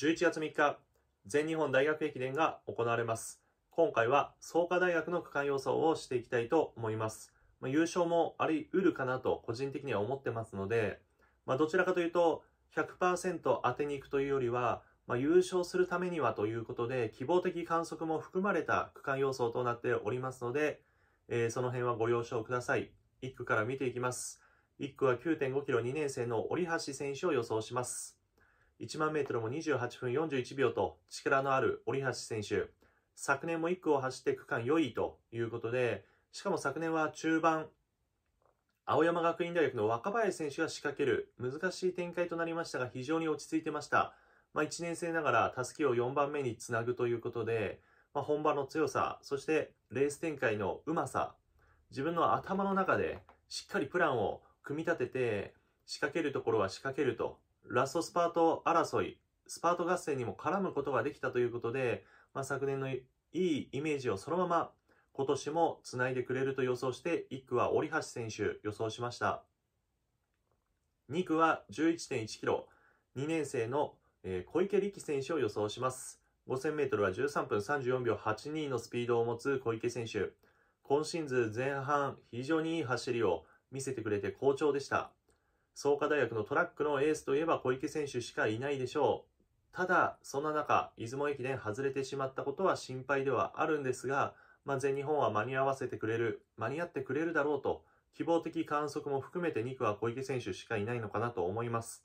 11月3日、全日本大学駅伝が行われます。今回は創価大学の区間予想をしていきたいと思います。まあ、優勝もあり得るかなと個人的には思ってますので、まあ、どちらかというと100%当てに行くというよりは、まあ、優勝するためにはということで、希望的観測も含まれた区間予想となっておりますので、えー、その辺はご了承ください。1区から見ていきます。1区は9.5キロ2年生の折橋選手を予想します。1万メートルも28分41秒と力のある折橋選手。昨年も1区を走って区間4位ということで、しかも昨年は中盤、青山学院大学の若林選手が仕掛ける難しい展開となりましたが非常に落ち着いてました。まあ、1年生ながらたすきを4番目につなぐということで、まあ、本場の強さ、そしてレース展開のうまさ、自分の頭の中でしっかりプランを組み立てて仕掛けるところは仕掛けるとラストスパート争い、スパート合戦にも絡むことができたということで、まあ、昨年のいいイメージをそのまま今年もつないでくれると予想して、1区は折橋選手予想しました。2区は1 1 1キロ、2年生の小池力選手を予想します。5 0 0 0ルは13分34秒82のスピードを持つ小池選手。今シーズン前半、非常にいい走りを見せてくれて好調でした。創価大学のトラックのエースといえば小池選手しかいないでしょう。ただ、そんな中、出雲駅伝外れてしまったことは心配ではあるんですが、まあ、全日本は間に合わせてくれる、間に合ってくれるだろうと、希望的観測も含めて2区は小池選手しかいないのかなと思います。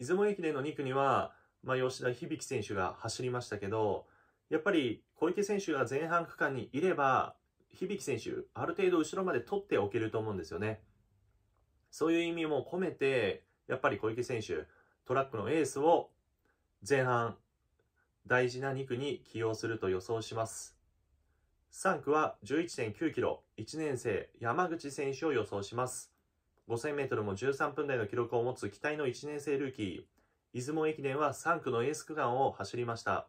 出雲駅伝の2区には、まあ、吉田響選手が走りましたけど、やっぱり小池選手が前半区間にいれば、響選手、ある程度後ろまで取っておけると思うんですよね。そういう意味も込めて、やっぱり小池選手、トラックのエースを前半、大事な2区に起用すると予想します。3区は11.9キロ、1年生山口選手を予想します。5000メートルも13分台の記録を持つ期待の1年生ルーキー。出雲駅伝は3区のエース区間を走りました。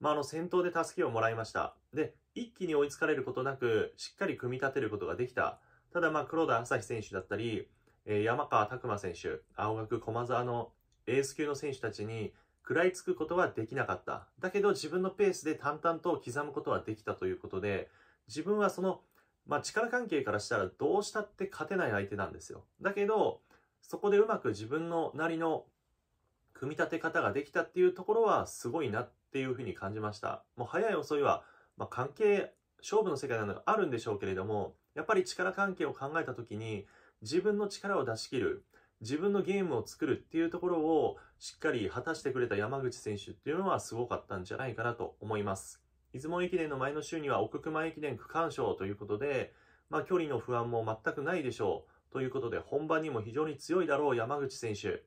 まあ、あの、先頭で助けをもらいました。で、一気に追いつかれることなく、しっかり組み立てることができた。ただ、まあ、黒田朝日選手だったり、え山川拓馬選手、青学駒沢のエース級の選手たちに食らいつくことはできなかった。だけど自分のペースで淡々と刻むことはできたということで、自分はその、まあ、力関係からしたらどうしたって勝てない相手なんですよ。だけど、そこでうまく自分のなりの組み立て方ができたっていうところはすごいなっていうふうに感じました。もう早い遅いは、まあ、関係、勝負の世界なのがあるんでしょうけれども、やっぱり力関係を考えた時に、自分の力を出し切る、自分のゲームを作るっていうところをしっかり果たしてくれた山口選手っていうのはすごかったんじゃないかなと思います。出雲駅伝の前の週には奥熊駅伝区間賞ということで、まあ距離の不安も全くないでしょう。ということで本番にも非常に強いだろう山口選手。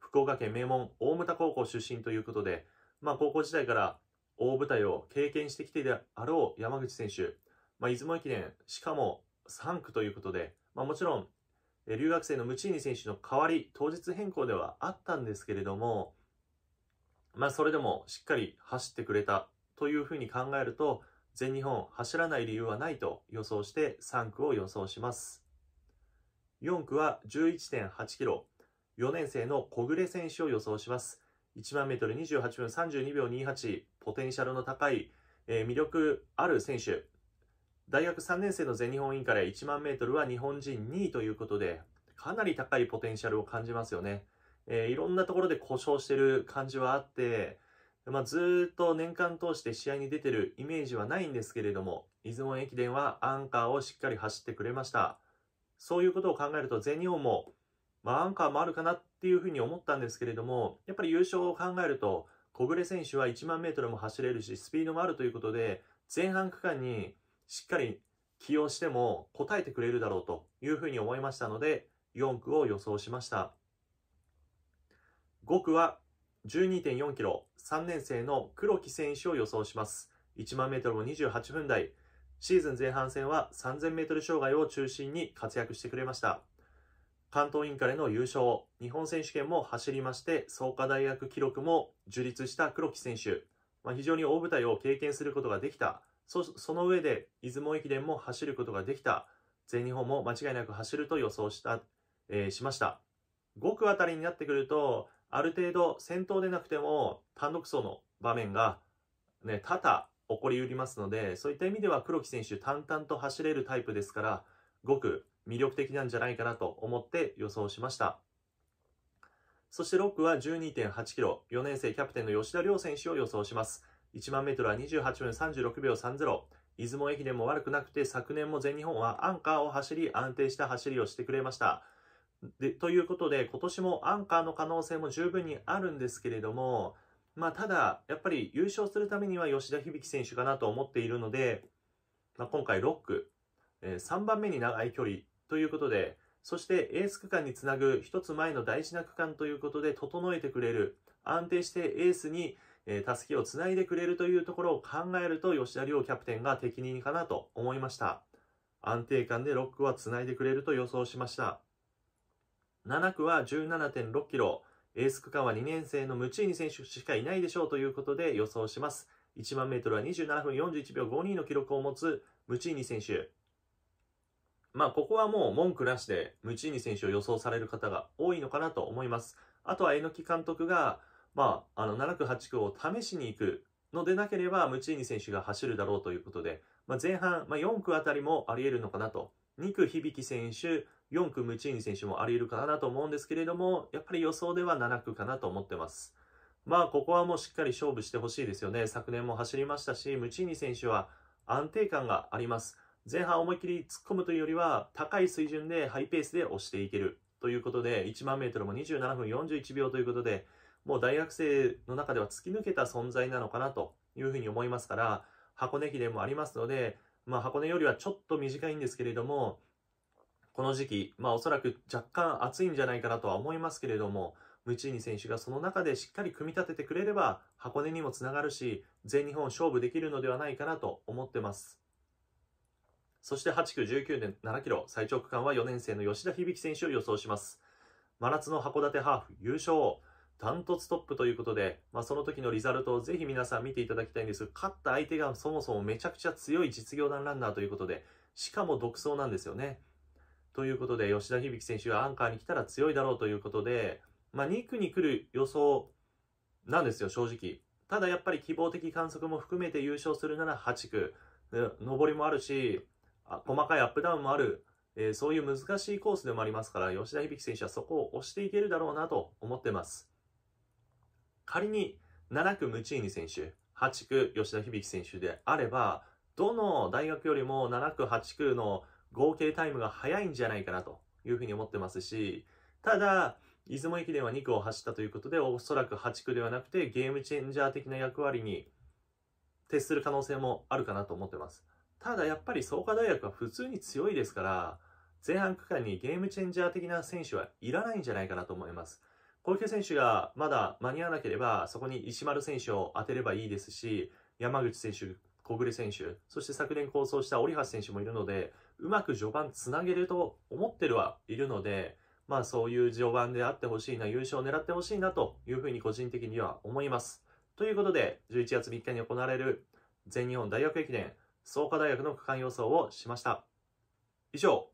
福岡県名門大牟田高校出身ということで、まあ高校時代から大舞台を経験してきてであろう山口選手。まあ出雲駅伝、しかも3区ということで、まあもちろん留学生のムチーニ選手の代わり、当日変更ではあったんですけれども、まあそれでもしっかり走ってくれたというふうに考えると、全日本走らない理由はないと予想して3区を予想します。4区は11.8キロ、4年生の小暮選手を予想します。1万メートル28分32秒28、ポテンシャルの高い、えー、魅力ある選手、大学3年生の全日本インカレ1万メートルは日本人2位ということで、かなり高いポテンシャルを感じますよね。えー、いろんなところで故障してる感じはあって、まあ、ずっと年間通して試合に出てるイメージはないんですけれども、出雲駅伝はアンカーをしっかり走ってくれました。そういうことを考えると全日本も、まあ、アンカーもあるかなっていうふうに思ったんですけれども、やっぱり優勝を考えると、小暮選手は1万メートルも走れるし、スピードもあるということで、前半区間にしっかり起用しても答えてくれるだろうというふうに思いましたので、4区を予想しました。5区は12.4キロ、3年生の黒木選手を予想します。1万メートルも28分台。シーズン前半戦は3000メートル障害を中心に活躍してくれました。関東インカレの優勝、日本選手権も走りまして、創価大学記録も樹立した黒木選手。まあ、非常に大舞台を経験することができたそその上で出雲駅伝も走ることができた全日本も間違いなく走ると予想した、えー、しました5区あたりになってくるとある程度先頭でなくても単独走の場面が、ね、多々起こりうりますのでそういった意味では黒木選手淡々と走れるタイプですからごく魅力的なんじゃないかなと思って予想しましたそして6区は1 2 8キロ4年生キャプテンの吉田亮選手を予想します1万メートルは28分36秒30。出雲駅伝も悪くなくて、昨年も全日本はアンカーを走り、安定した走りをしてくれました。で、ということで、今年もアンカーの可能性も十分にあるんですけれども、まあ、ただ、やっぱり優勝するためには吉田響選手かなと思っているので、まあ、今回6区、えー、3番目に長い距離ということで、そしてエース区間につなぐ1つ前の大事な区間ということで整えてくれる、安定してエースにえー、助けをつないでくれるというところを考えると、吉田亮キャプテンが適任かなと思いました。安定感で6区はつないでくれると予想しました。7区は17.6キロ。エース区間は2年生のムチーニ選手しかいないでしょうということで予想します。1万メートルは27分41秒52の記録を持つムチーニ選手。まあ、ここはもう文句なしでムチーニ選手を予想される方が多いのかなと思います。あとは、えのき監督が、まあ、あの、7区、8区を試しに行くのでなければ、ムチーニ選手が走るだろうということで、まあ、前半、まあ、4区あたりもあり得るのかなと。2区、響選手、4区、ムチーニ選手もあり得るかなと思うんですけれども、やっぱり予想では7区かなと思ってます。まあ、ここはもうしっかり勝負してほしいですよね。昨年も走りましたし、ムチーニ選手は安定感があります。前半思いっきり突っ込むというよりは、高い水準でハイペースで押していける。ということで、1万メートルも27分41秒ということで、もう大学生の中では突き抜けた存在なのかなというふうに思いますから、箱根駅伝もありますので、まあ、箱根よりはちょっと短いんですけれども、この時期、まあ、おそらく若干暑いんじゃないかなとは思いますけれども、ムチーニ選手がその中でしっかり組み立ててくれれば、箱根にもつながるし、全日本勝負できるのではないかなと思ってます。そして8区19年7キロ、最長区間は4年生の吉田響選手を予想します。真夏の函館ハーフ優勝。ダントツトップということで、まあ、その時のリザルトをぜひ皆さん見ていただきたいんです。勝った相手がそもそもめちゃくちゃ強い実業団ランナーということで、しかも独走なんですよね。ということで、吉田響選手がアンカーに来たら強いだろうということで、まあ、2区に来る予想なんですよ、正直。ただやっぱり希望的観測も含めて優勝するなら8区。上りもあるし、細かいアップダウンもある。えー、そういう難しいコースでもありますから、吉田響選手はそこを押していけるだろうなと思ってます。仮に7区ムチーニ選手、8区吉田響選手であれば、どの大学よりも7区、8区の合計タイムが早いんじゃないかなというふうに思ってますし、ただ、出雲駅伝は2区を走ったということで、おそらく8区ではなくてゲームチェンジャー的な役割に徹する可能性もあるかなと思ってます。ただやっぱり創価大学は普通に強いですから、前半区間にゲームチェンジャー的な選手はいらないんじゃないかなと思います。小池選手がまだ間に合わなければ、そこに石丸選手を当てればいいですし、山口選手、小暮選手、そして昨年構想した折橋選手もいるので、うまく序盤つなげると思ってるはいるので、まあそういう序盤であってほしいな、優勝を狙ってほしいなというふうに個人的には思います。ということで、11月3日に行われる全日本大学駅伝、創価大学の区間予想をしました。以上、